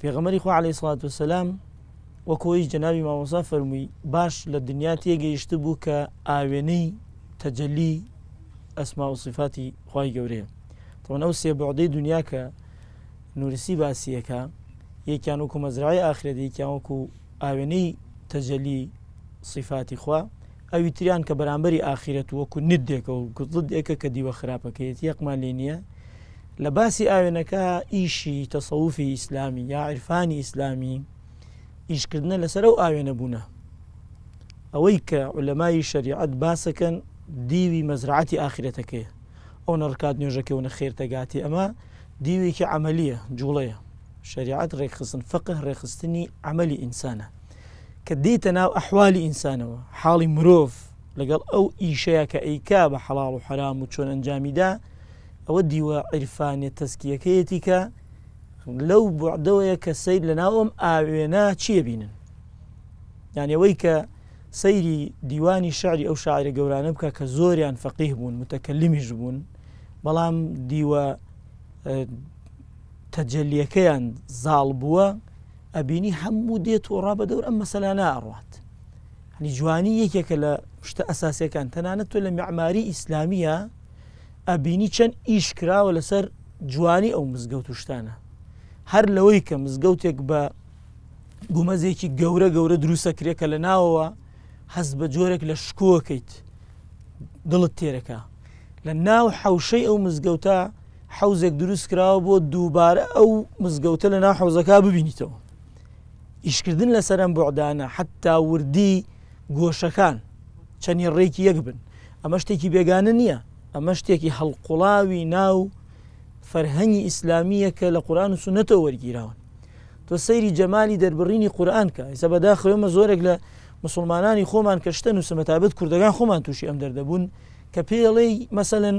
پێغەمەری خو عليه سڵات وسلام وەکۆیش جەناوی مامۆسا فەرمووی باش لە دنیا تێگەیشت بوو کە ئاوێنەی تەجەلی ئەسما وصفاتی خی گەورەیە تەوان ئەو سێبعدەی دنیا کە نورسی باسیەکە یەکیان وکو مەزرای ئاخرەدەیکیان وەکو ئاوێنەی تەجەلی صفاتی خوا ئەوی تریان کە بەرامبەری ئاخرەت وەکو ندێکە و کوڵت ێکە کە دیوە خراپەکەیت یەقمان لێ نییە لباسي آوينا كا إيشي تصوفي إسلامي يا عرفاني إسلامي إيش كدنا لسرو آوينا بونا أويك علماء الشريعة باسكا ديوي مزرعتي آخرتك أو نركات نيوجك خير تقاتي أما ديوي كعملية جولية شريعة ريخصن فقه ريخصني عملي إنسانة كديتنا أحوالي إنسانة حالي مروف لقال أو إيشيك أيكاب حلال وحرام وشون أنجامي ئەوە دیوە عیرفانێت تەسکیەکەیەتی کە لەو بعدەوەیە کە سیر لە ناوم ئاوێنە چیە بینن یانەوەی کە سەیری دیوانی شاری ئەو شاعرە گەورانە بکە کە زۆریان فەقیه بوون متەکەلیمیش بوون بەڵام دیوە تەجەلیەکەیان زاڵ بووە ئەبینی هەموو دێت و ڕابە دەور ئەم مەسەلانا ئاڕات هەنی جوانی یەکێکە لە شتە ئەساسەکان تەنانەت تۆ لە معماری ئیسلامیە ئەبینی چەند ئیش کراوە لەسەر جوانی ئەو مزگەوت شتانە هەر لەوەی کە مزگەوتێک بە گومەزێکی گەورە گەورە دروسە کرێکە لە ناوەوە حەز بە جۆرێک لە شکۆکەیت دڵت تێرەکە لە ناو حوشەی ئەو مزگەوتە حوزێک دروست کراوە بۆ دووبارە ئەو مزگەوتە لە ناو حوزەکە ببینیتەوە ئیشکردن لەسەر ئەم بۆعدانە حتا وردی گۆشەکان چەندی ڕێکی یەک بن ئەمە شتێکی بێگانە نییە ئەمە شتێکی هەڵقوڵاوی ناو فەرهەنگی ئیسلامیە کە لە قورآان و سنەتەوە وەرگیراون تۆ سەیری جەمالی دەربڕینی قورآن کە ئیسە بەداخەوەمە زۆرێک لە مسلمانانی خۆمان کەشتن و سمەتابەت کوردەکان خۆمان تووشی ئەم دەردەبوون کە پێڵێ مەسەن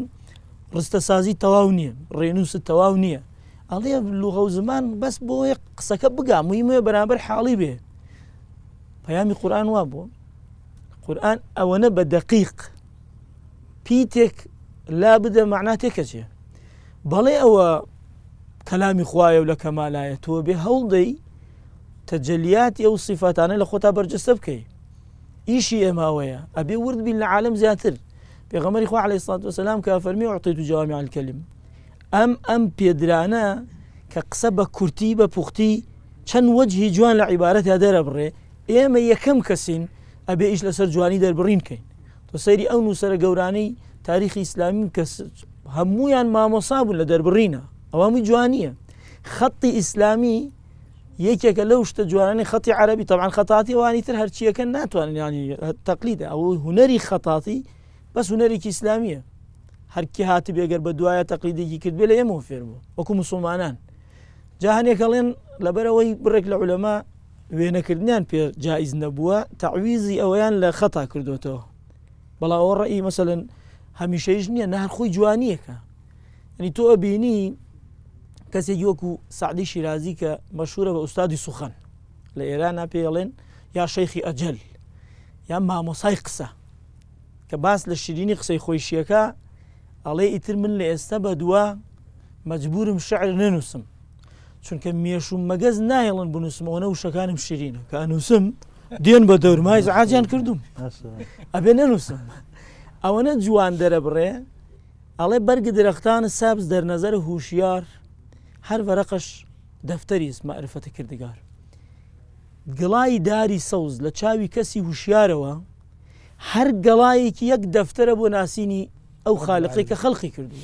ڕستەسازی تەواو نییە ڕێنووسە تەواو نییە ئەڵێ لوغە و زمان بەس بۆیە قسەکە بگا مویمە بەرامبەر حاڵی بێ پەیامی قورآن وا بوو قورآن ئەوەنە بە دەقیق پیتێک لا بد معناته كشيء بلي او كلامي خوايا ولا كما لا يتوب هولدي تجليات او صفات انا لخوتا برج برجستبكي ايشي اماويا ابي ورد بين العالم زاتر بيغمر اخوة عليه الصلاة والسلام كافرمي اعطيتو جوامع الكلم ام ام بيدرانا كقصبة كرتي بفختي شن وجهي جوان لعبارة هذا ربري ما يكم كسين ابي ايش لسر جواني دربرين كين تصيري او نوسر قوراني تاریخی ئیسلامین کە هەمویان مامۆسا بوون لە دەربڕینە ئەوەمی جوانیە خەتی ئیسلامی یەکێکە لەو شتە جوانانی خەتی عربی تەعاان خەتاتی وانی تر هەرچیەکە ناتوانانی تەقلیدا ئەو هوەری خەتاتی بەس هوەرێکی ئیسلامیە هەرکی هاتی بێگەر بە دوایە تەقلیدێکی کرد بێ لە ئێمە فێرمە وەکو مسلمانان جاهانێکەڵێن لەبەرەوەی بڕێک لە عولەما وێنەکردیان پێ جایز نەبووە تەویزی ئەویان لە خەتا کردوێتەوە بەڵا ئەوە هەمیشەیش نییە نرخۆی جوانیەکە ئەنی تۆ ئەبینی کەسێک یۆکو سعدی شیرازی کە مەشهورە بە ئوستادی سوخەن لە ئێرانە پێڵێن یا شەیخی ئەجل یا مامۆسای قسە کە باس لە شیرینی قسەی خۆیشیەکە ئەڵێ ئیتر من لە ئێستا بە دووە مەجبورم شعر ننووسم چونکە مێشوم مەگەز نایڵن بنووسمەوەە وشەکانم شیرینە کە ئەنووسم دێن بە دەورمای زعاجیان کردوم ئەبێ ننووسم ئەوەنە جوان دەرە بڕێ ئەڵێ بەرگی درەختانە سابز دەرنەزەر هوشیار هەر بەرەقش دەفتەری ئسمەعرفەتە کردگار گڵایی داری سەوز لە چاوی کەسی هوشیارەوە هەر گەڵایەکی یەک دەفتەرە بۆ ناسینی ئەو خالقی کە خەڵقی کردو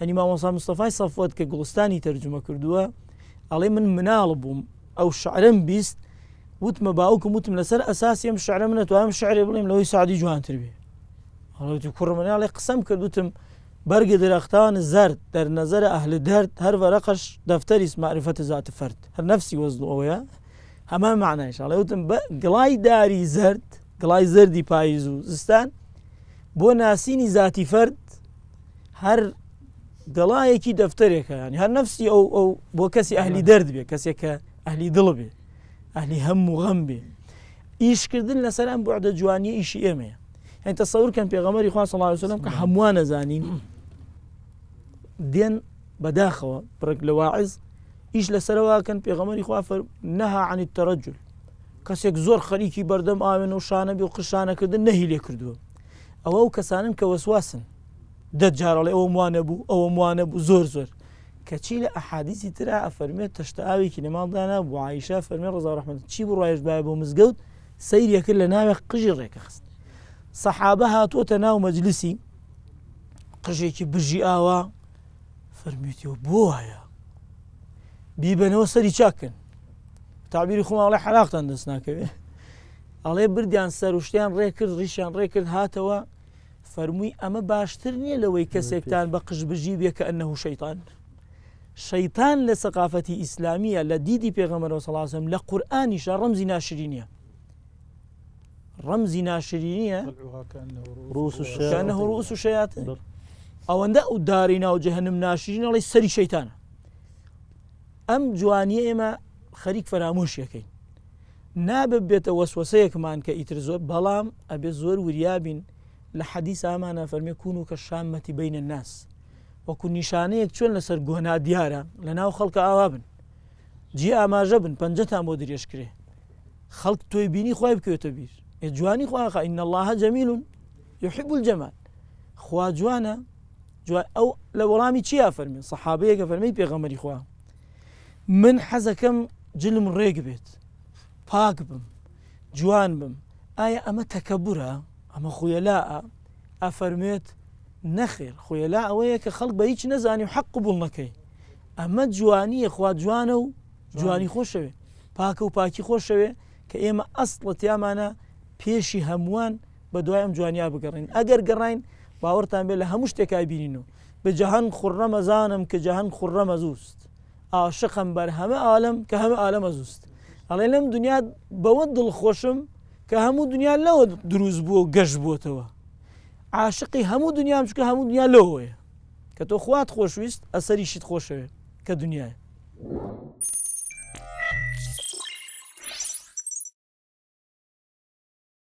ئەنی مامۆسا مستەفای سەفوت کە گوڵستانی تەرجمە کردووە ئەڵێ من مناڵ بووم ئەو شعرم بیست وتمە باوکم وتم لەسەر ئەساسی ئەم شعرە منە توام شعرێ بڵێم لەوەی سعدی جوانتر بێ حالا کرمانی علی قسم کرد گوتم برگ درختان زرد در نظر اهل درد هر ورقش دفتری است معرفت ذات فرد هر نفسی وزن اویا همه معنایش حالا گوتم گلای داری زرد گلای زردی پاییزو زستان بو ناسینی ذاتی فرد هەر دفتری که یعنی هر نفسی او او بۆ کسی ئەهلی درد بیه کسی که ئەهلی دل بیه ئەهلی هم و غم بیه ایش لەسەر ئەم بعد جوانی ئیشی ئێمەیە ئەین تەسەورکەن پێغەمەری خوا سەڵاوسلم کە هەمووان نەزانین دێن بەداخەوە پرک لە واعز ئیش لەسەرواکەن پێغەمەری خوافر نەها عنی تەرەجل کەسێک زۆر خەریکی بەردەم ئاوێن و شانە بی و قشانەکردن نەهی لێ کردووە ئەوە و کەسانن کە وەسواسن دەجارڵێ ئەوە موانە بوو ئەوە موانە بوو زۆر زۆر کەچی لە ئەحادیسی تررا ئەفەرمێت تەشتاوێکی نەماڵدانا بوو عیشا فەرمی ڕزا ڕحمەت چی بڕایش باە بۆ مزگەوت سیرەکرد لە ناوێ قژی ڕێکە خست سەحابە هاتوۆتە ناو مەجلسی قژێکی بژی ئاوا فەرمیتەوە بۆ وایە بیبەنەوە سەری چاکن تابیری خۆماڵی حراقتان دەست ناکەوێت ئەڵێ بردیان سەرشتیان ڕێکرد ڕیشان ڕێکرد هاتەوە فەرمووی ئەمە باشتر نییە لەوەی کەسێکتان بە قشبژی بێکە ئەنەه شەیتان شەیتان لە سەقافەتی ئیسلامیە لە دیدی پێغەمەرەوە سەلاسم لە قورآانیشە ڕەمزی ناشرینە ڕەمزی ناشرینیە ڕوسشانە ڕوس و شاتن ئەوەندە ئەو داری ناوجههنم ناشرینەڵی سەری شەیتانە ئەم جوانی ئێمە خەریک فەرامۆشیەکەین نابە بێتە وەسوسەیەکمان کە ئیتر زۆر بەڵام ئەبێ زۆر وریابین لە حەدی سامانە فەرمی کوون و کە شامەتی بینە ناس وەکو نیشانەیەک چۆن لەسەر گۆنا دیارە لە ناو خەڵکە ئاوا بن جی ئاماژە بن پەنجەتان بۆ درێژکرێ خەڵک تۆی بینی خی بکوێتە بیر جواني خواخا إن الله جميل يحب الجمال خوا جوانا جو أو رامي چيا فرمي صحابي فرمي بيغمري خوا من حزكم جلم ريق بيت پاک بم جوان بم آية أما تكبرها أما لا أفرميت خويا لا ويك خلق بهيج نزاني وحق بولنكي أما جواني خوا جوانو جواني خوش شوي پاک و خوش شوي كإما أصلت يا مانا پێشی هەمووان بە دوایم جوانیا بگەڕین ئەگەر گەڕین باوەڕتان بێ لە هەموو شتێکا بینین و بە جەهان خوڕەمە زانم کە جەهان خوڕەمە زوست عاشقم بەر هەمە عالم کە هەمە عالەمە زوست ئەڵێ لەم دنیا بەوە دڵخۆشم کە هەموو دنیا لەوە دروست بووە گەشت بووتەوە عاشقی هەموو دنیام چکە هەموو دنیا لەوەیە کە تۆ خوات خۆشویست ئەسەری شت خۆشەوێ کە دنیاە.